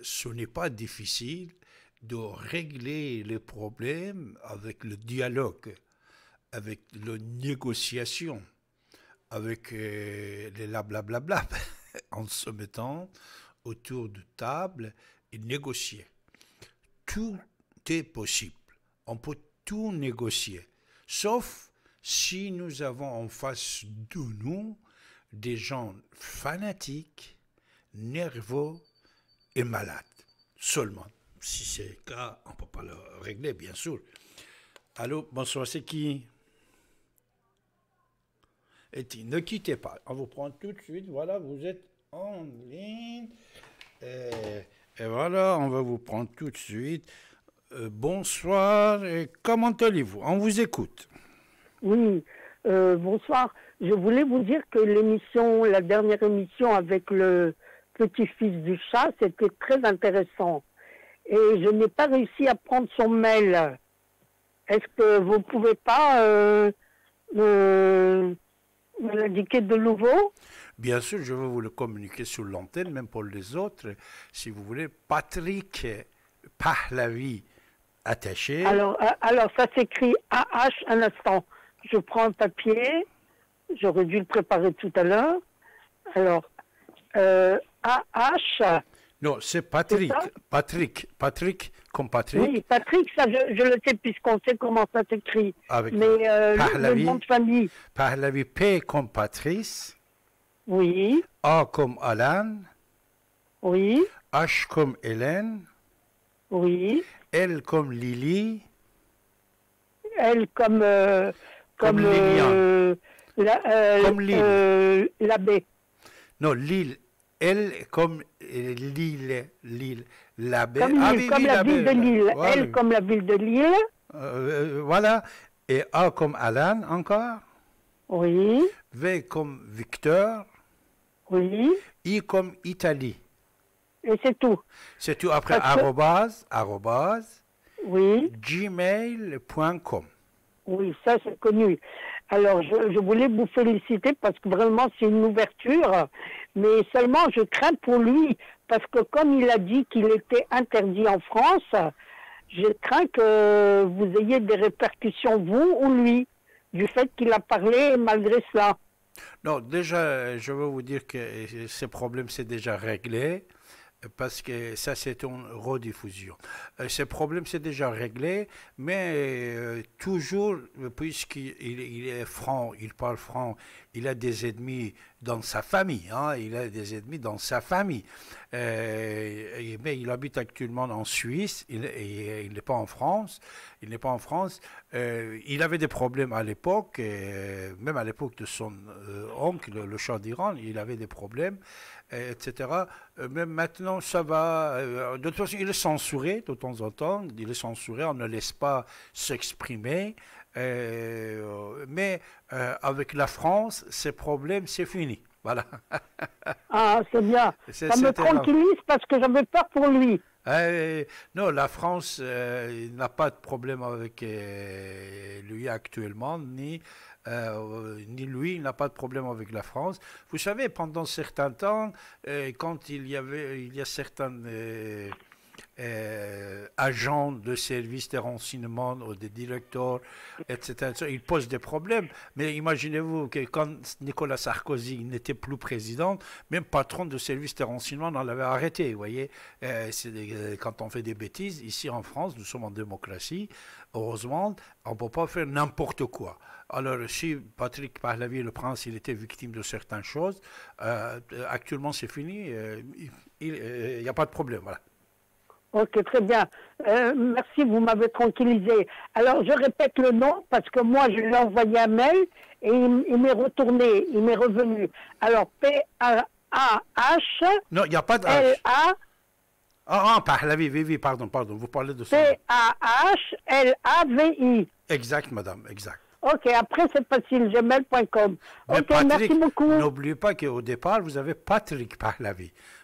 ce n'est pas difficile de régler les problèmes avec le dialogue, avec la négociation, avec euh, les blablabla, en se mettant autour de table et négocier. Tout est possible. On peut tout négocier, sauf si nous avons en face de nous des gens fanatiques, nerveux, est malade. Seulement. Si c'est le cas, on peut pas le régler, bien sûr. Allô, bonsoir, c'est qui Et ne quittez pas. On vous prend tout de suite. Voilà, vous êtes en ligne. Et, voilà, on va vous prendre tout de suite. Euh, bonsoir, et comment allez-vous On vous écoute. Oui, euh, bonsoir. Je voulais vous dire que l'émission, la dernière émission avec le petit-fils du chat, c'était très intéressant. Et je n'ai pas réussi à prendre son mail. Est-ce que vous pouvez pas euh, euh, me l'indiquer de nouveau Bien sûr, je vais vous le communiquer sur l'antenne, même pour les autres. Si vous voulez, Patrick Pahlavi, attaché. Alors, euh, alors ça s'écrit AH, un instant. Je prends un papier. J'aurais dû le préparer tout à l'heure. Alors, a-H. Non, c'est Patrick. Patrick. Patrick, comme Patrick. Oui, Patrick, ça, je, le sais puisqu'on sait comment ça s'écrit. Mais le euh, nom de famille. Pahlavi, P comme Patrice. Oui. A comme Alan. Oui. H comme Hélène. Oui. L comme Lily. L comme... Euh, comme comme, euh, la, euh, comme l'abbé. Non, Lille, elle, comme Lille, Lille, la, comme la, ville de Lille. Voilà. Elle, comme la ville de Lille. voilà. Et A comme Alan, encore. Oui. V comme Victor. Oui. I comme Italie. Et c'est tout. C'est tout. Après, arrobase, arrobase. Oui. Gmail.com. Oui, ça, c'est connu. Alors, je, je, voulais vous féliciter parce que vraiment, c'est une ouverture mais seulement je crains pour lui, parce que comme il a dit qu'il était interdit en France, je crains que vous ayez des répercussions, vous ou lui, du fait qu'il a parlé malgré cela. Non, déjà, je veux vous dire que ce problème s'est déjà réglé parce que ça, c'est une rediffusion. Euh, ce problème s'est déjà réglé, mais euh, toujours, puisqu'il est franc, il parle franc, il a des ennemis dans sa famille, hein, il a des ennemis dans sa famille. Euh, mais il habite actuellement en Suisse, il, euh, il n'est pas en France, il n'est pas en France. Euh, il avait des problèmes à l'époque, même à l'époque de son oncle, le chat d'Iran, il avait des problèmes, etc. Mais maintenant, ça va. de toute façon, il est censuré de temps en temps, il est censuré, on ne laisse pas s'exprimer. Euh, mais euh, avec la France, ces problèmes, c'est fini. Voilà. ah, c'est bien. Ça me tranquillise parce que j'avais peur pour lui. Eh, eh, non, la France euh, n'a pas de problème avec lui actuellement, ni, ni lui n'a pas de problème avec la France. Vous savez, pendant certains temps, quand il y avait il y a certains euh, agents de services de renseignement ou des directeurs, etc. Ils posent des problèmes. Mais imaginez-vous que quand Nicolas Sarkozy n'était plus président, même patron de services de renseignement, on l'avait arrêté. Vous voyez, euh, euh, quand on fait des bêtises, ici en France, nous sommes en démocratie, heureusement, on ne peut pas faire n'importe quoi. Alors, si Patrick Pahlavi, le prince, il était victime de certaines choses, actuellement c'est fini, il n'y a pas de problème. Voilà. Ok, très bien. Euh, merci, vous m'avez tranquillisé. Alors, je répète le nom parce que moi, je lui envoyé un mail et il, m'est retourné, il m'est revenu. Alors, P-A-H. Non, il n'y a pas de a Ah, ah par oui, oui, pardon, pardon. Vous parlez de ça. P-A-H-L-A-V-I. Exact, madame, exact. Ok, après c'est facile, gmail.com. Ok, merci beaucoup. N'oubliez pas qu'au départ, vous avez Patrick par la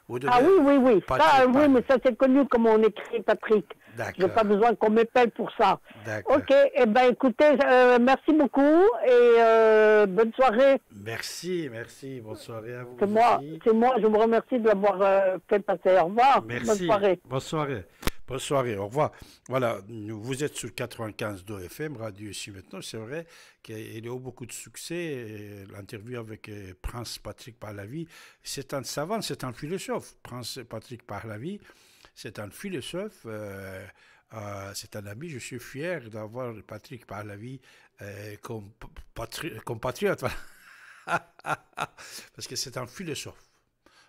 Vous ah oui, oui, oui. ça, oui, mais ça c'est connu comme on écrit Patrick. D'accord. Je n'ai pas besoin qu'on m'appelle pour ça. D'accord. Ok, et eh ben écoutez, euh, merci beaucoup et euh, bonne soirée. Merci, merci. Bonne soirée à vous. C'est moi, c'est moi, je vous remercie de l'avoir euh, fait passer. Au revoir. Merci. Bonne soirée. Bonne soirée. Bonne soirée, au revoir. Voilà, vous êtes sur 95 FM, radio ici maintenant. C'est vrai qu'il a eu beaucoup de succès. L'interview avec euh, Prince Patrick Parlavi, c'est un savant, c'est un philosophe. Prince Patrick Parlavi, c'est un philosophe. Euh, euh, c'est un ami, je suis fier d'avoir Patrick Parlavi comme, compatriote. Parce que c'est un philosophe.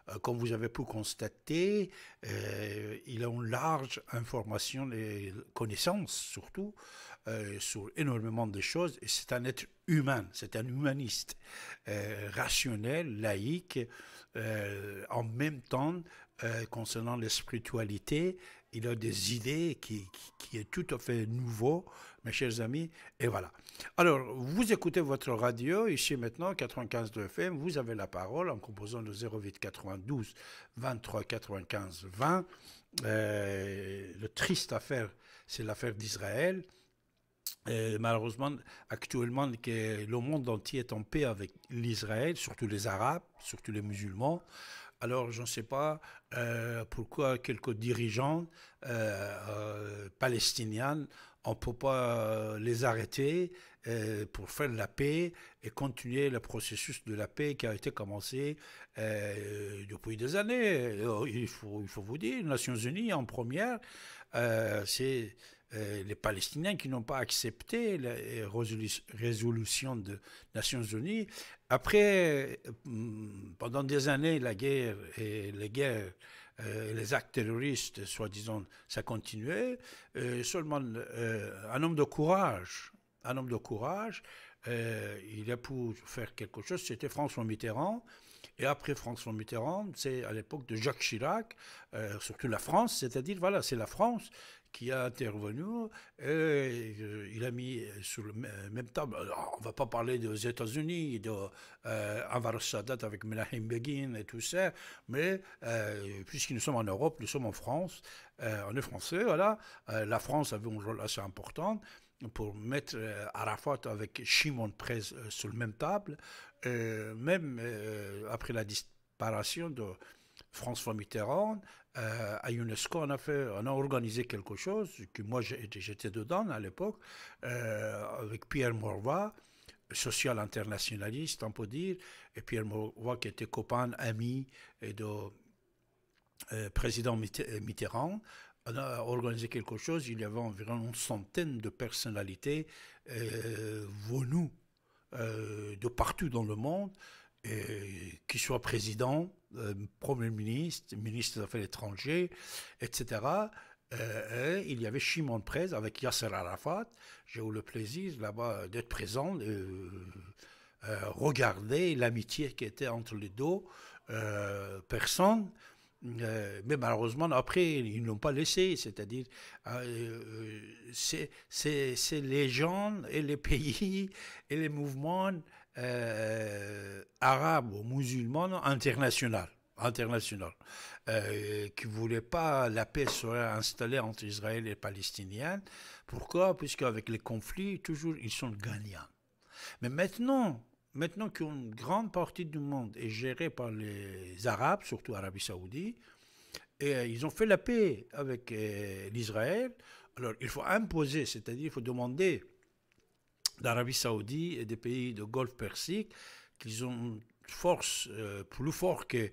Euh, comme vous avez pu constater, euh, il a une large information et connaissance surtout euh, sur énormément de choses. Et c'est un être humain, c'est un humaniste, rationnel, laïque, en même temps concernant la spiritualité il a des idées qui, sont est tout à fait nouveau, mes chers amis. Et voilà. Alors, vous écoutez votre radio ici maintenant, 95 FM. Vous avez la parole en composant le 08 92 23 95 20. Euh, le triste affaire, c'est l'affaire d'Israël. Euh, malheureusement, actuellement, le monde entier est en paix avec l'Israël, surtout les Arabes, surtout les musulmans. Alors, je ne sais pas euh, pourquoi quelques dirigeants euh, euh, palestiniens, on ne peut pas les arrêter pour faire la paix et continuer le processus de la paix qui a été commencé depuis des années. Il faut, vous dire, les Nations Unies en première, c'est euh, les Palestiniens qui n'ont pas accepté la résolution des Nations Unies. Après, mm, pendant des années, la guerre et les guerres, euh, les actes terroristes, soi-disant, ça continuait. Euh, seulement un homme de courage, un homme de courage, il a pu faire quelque chose. C'était François Mitterrand. Et après François Mitterrand, c'est à l'époque de Jacques Chirac, surtout la France, c'est-à-dire, voilà, c'est la France qui a intervenu et euh, il a mis euh, sur le euh, même table. Bah, on va pas parler des États-Unis, de Anwar Sadat avec Menachem Begin et tout ça, mais puisque nous sommes en Europe, nous sommes en France, on est français, voilà. la France avait un rôle assez important pour mettre Arafat avec Shimon Prez sur le même table, même après la disparition de François Mitterrand, euh, à UNESCO, on a on a organisé quelque chose que moi j'étais dedans à l'époque euh, avec Pierre Morva, social internationaliste, on peut dire, et Pierre Morva qui était copain, ami et de euh, président Mitterrand. On a organisé quelque chose. Il y avait environ une centaine de personnalités venues de partout dans le monde euh, qui soit président, euh, premier ministre, ministre des Affaires étrangères, etc. Euh, il y avait Shimon Prez avec Yasser Arafat. J'ai eu le plaisir là-bas d'être présent, de regarder l'amitié qui était entre les deux personnes euh, mais malheureusement, après, ils ne l'ont pas laissé. C'est-à-dire, euh, euh c'est les gens et les pays et les mouvements euh, arabes ou musulmans internationaux international, qui ne voulait pas la paix soit installée entre Israël et les Palestiniens. Pourquoi Puisqu'avec les conflits, toujours, ils sont gagnants. Mais maintenant, maintenant qu'une grande partie du monde est gérée par les Arabes, surtout l'Arabie Saoudite, et euh, ils ont fait la paix avec euh, l'Israël, alors il faut imposer, c'est-à-dire il faut demander d'Arabie Saoudite et des pays du de Golfe Persique qu'ils ont une force euh, plus forte que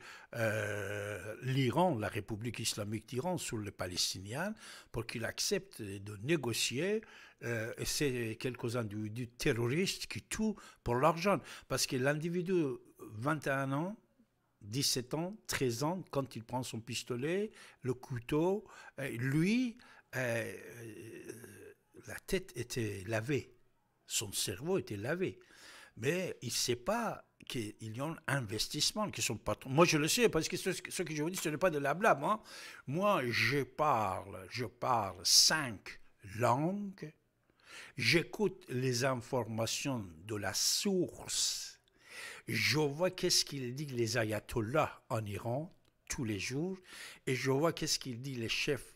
l'Iran, la République islamique d'Iran, sur les Palestiniens, pour qu'ils acceptent de négocier euh, c'est quelques-uns du, terroriste qui tout pour l'argent. Parce que l'individu, 21 ans, 17 ans, 13 ans, quand il prend son pistolet, le couteau, euh, lui, euh, la tête était lavée, son cerveau était lavé. Mais il ne sait pas qu'il y a un investissement qui sont pas Moi, je le sais, parce que ce, que je vous dis, ce n'est pas de la blâme. Hein. Moi, je parle, je parle cinq langues J'écoute les informations de la source. Je vois qu'est-ce qu'ils disent les ayatollahs en Iran tous les jours et je vois qu'est-ce qu'ils disent les chefs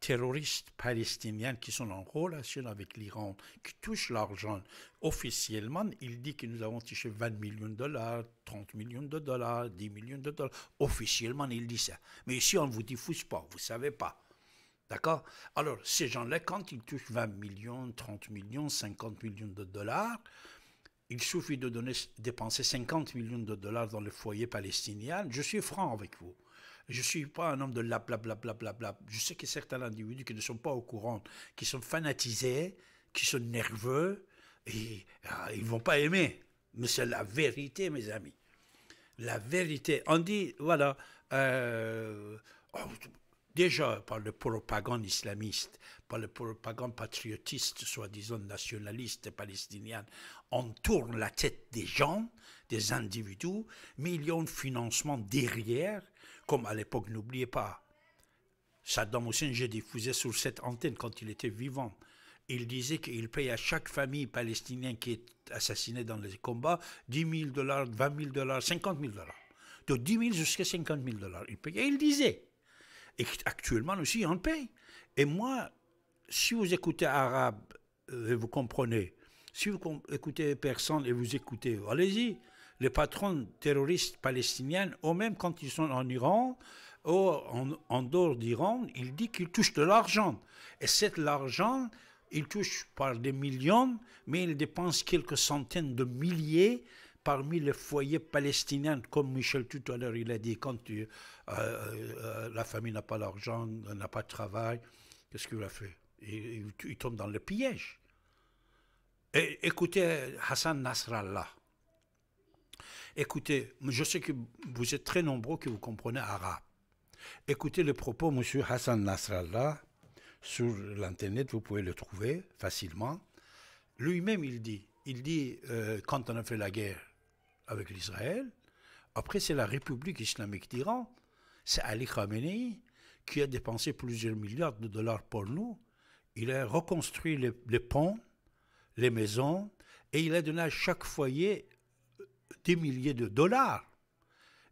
terroristes palestiniens qui sont en relation avec l'Iran, qui touchent l'argent. Officiellement, il dit que nous avons touché 20 millions de dollars, 30 millions de dollars, 10 millions de dollars. Officiellement, il dit ça. Mais ici, on ne vous diffuse pas, vous ne savez pas. D'accord Alors, ces gens-là, quand ils touchent 20 millions, 30 millions, 50 millions de dollars, il suffit de donner, dépenser 50 millions de dollars dans le foyer palestinien. Je suis franc avec vous. Je ne suis pas un homme de la bla bla bla bla bla. Je sais que certains individus qui ne sont pas au courant, qui sont fanatisés, qui sont nerveux, et, euh, ils ne vont pas aimer. Mais c'est la vérité, mes amis. La vérité. On dit, voilà, euh, oh, déjà par le propagande islamiste, par le propagande patriotiste, soi-disant nationaliste palestinienne, on tourne la tête des gens, des individus, mais il y a un financement derrière, comme à l'époque, n'oubliez pas, Saddam Hussein, j'ai diffusé sur cette antenne quand il était vivant. Il disait qu'il paye à chaque famille palestinienne qui est assassinée dans les combats 10 000 dollars, 20 000 dollars, 50 000 dollars. De 10 000 jusqu'à 50 000 dollars. Il payait. il disait, et actuellement aussi, on le Et moi, si vous écoutez arabe, et vous comprenez. Si vous écoutez personne et vous écoutez, allez-y. Les patrons terroristes palestiniens, ou même quand ils sont en Iran, ou en, dehors d'Iran, ils disent qu'ils touchent de l'argent. Et cet argent, ils touchent par des millions, mais ils dépensent quelques centaines de milliers parmi les foyers palestiniens, comme Michel tout à l'heure, il a dit, quand tu, euh, euh, euh, la famille n'a pas l'argent, n'a pas de travail, qu'est-ce qu'il a fait il, tombe dans le piège. écoutez Hassan Nasrallah. Écoutez, je sais que vous êtes très nombreux qui vous comprenez arabe. Écoutez le propos Monsieur Hassan Nasrallah sur l'Internet, vous pouvez le trouver facilement. Lui-même, il dit, il dit, quand on a fait la guerre, avec l'Israël. Après, c'est la République islamique d'Iran. C'est Ali Khamenei qui a dépensé plusieurs milliards de dollars pour nous. Il a reconstruit les, ponts, les maisons, et il a donné à chaque foyer euh, des milliers de dollars.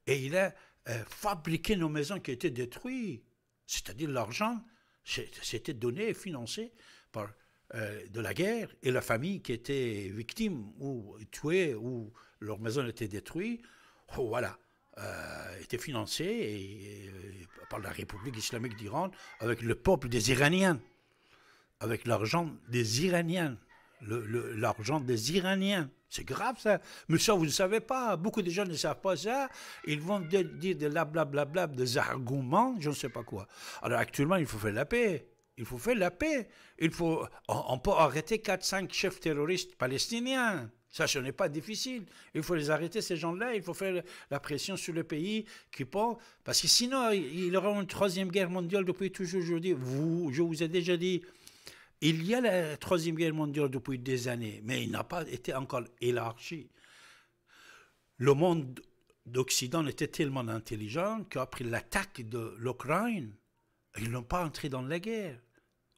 Et il a euh, fabriqué nos maisons qui étaient détruites. C'est-à-dire l'argent, c'était donné et financé par euh, de la guerre et la famille qui était victime ou tuée ou leur maison était détruite, oh, voilà, euh, était financée par la République islamique d'Iran avec le peuple des Iraniens, avec l'argent des Iraniens, l'argent des Iraniens. C'est grave ça. Mais ça, vous ne savez pas. Beaucoup de gens ne savent pas ça. Ils vont dire de la blablabla, des arguments, je ne sais pas quoi. Alors actuellement, il faut faire la paix. Il faut faire la paix. Il faut, on, on peut arrêter 4-5 chefs terroristes palestiniens. Ça, ce n'est pas difficile. Il faut les arrêter, ces gens-là. Il faut faire la pression sur le pays qui pense. Parce que sinon, il y aura une troisième guerre mondiale depuis toujours Vous, je vous ai déjà dit, il y a la troisième guerre mondiale depuis des années, mais il n'a pas été encore élargi. Le monde d'Occident était tellement intelligent qu'après l'attaque de l'Ukraine, ils n'ont pas entré dans la guerre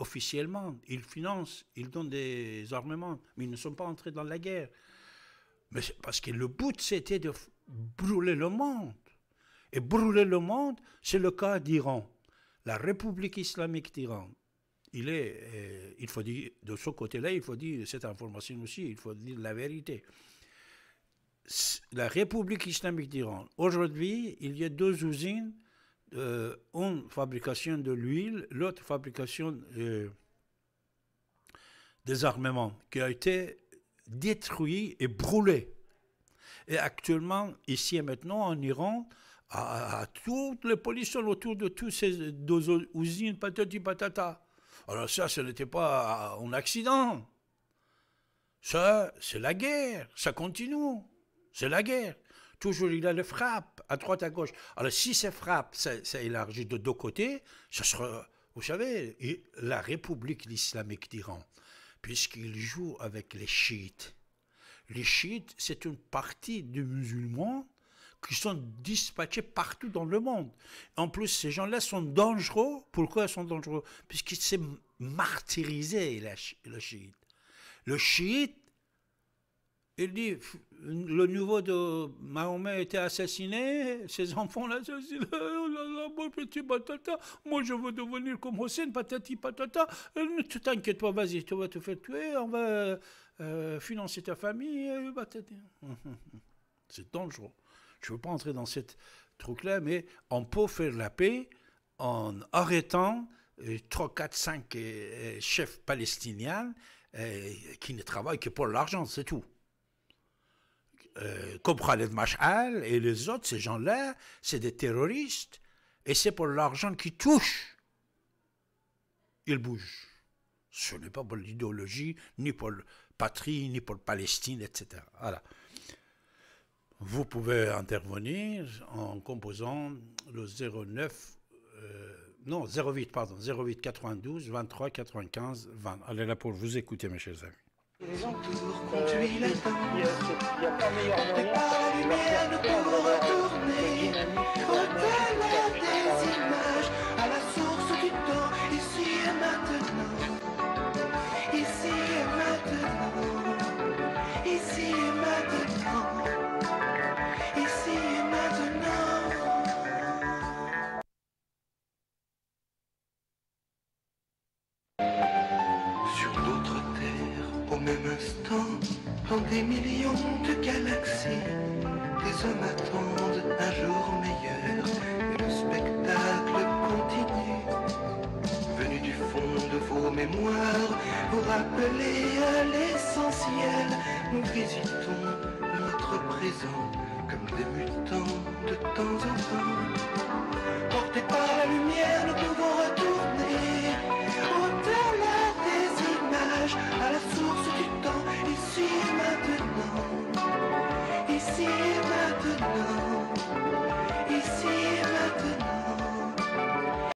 officiellement, ils financent, ils donnent des armements, mais ils ne sont pas entrés dans la guerre. Mais parce que le but, c'était de brûler le monde. Et brûler le monde, c'est le cas d'Iran, la République islamique d'Iran. Il est, euh, il faut dire, de ce côté-là, il faut dire cette information aussi, il faut dire la vérité. La République islamique d'Iran, aujourd'hui, il y a deux usines euh, une fabrication de l'huile, l'autre fabrication euh, des armements, qui a été détruit et brûlée. Et actuellement, ici et maintenant, en Iran, à, toutes les policiers autour de toutes ces deux usines, patati patata. Alors ça, ce n'était pas un accident. Ça, c'est la guerre. Ça continue. C'est la guerre toujours il a le frappe, à droite, à gauche. Alors si ces frappes, ça, de deux côtés, ce sera, vous savez, la République islamique d'Iran, puisqu'il joue avec les chiites. Les chiites, c'est une partie des musulmans qui sont dispatchés partout dans le monde. En plus, ces gens-là sont dangereux. Pourquoi ils sont dangereux Puisqu'ils s'est martyrisé, le chiites. Le chiite, il dit, le nouveau de Mahomet a été assassiné, ses enfants l'assassinent, oh là là, moi petit patata, moi je veux devenir comme Hossein, patati patata, euh, ne t'inquiète pas, vas-y, tu vas te faire tuer, on va euh, financer ta famille, euh, C'est dangereux. Je ne veux pas entrer dans ce truc-là, mais on peut faire la paix en arrêtant 3, 4, 5 chefs palestiniens qui ne travaillent que pour l'argent, c'est tout. Compris euh, les Mash'al et les autres, ces gens-là, c'est des terroristes, et c'est pour l'argent qu'ils touchent. Ils bougent. Ce n'est pas pour l'idéologie, ni pour la patrie, ni pour la Palestine, etc. Voilà. Vous pouvez intervenir en composant le 09, euh, non 08, pardon, 08 92 23 95 20. Allez là pour vous écouter, mes chers amis. Toujours la Il n'y a pas meilleur de vous rappeler à l'essentiel. Nous visitons notre présent comme des mutants de temps en temps.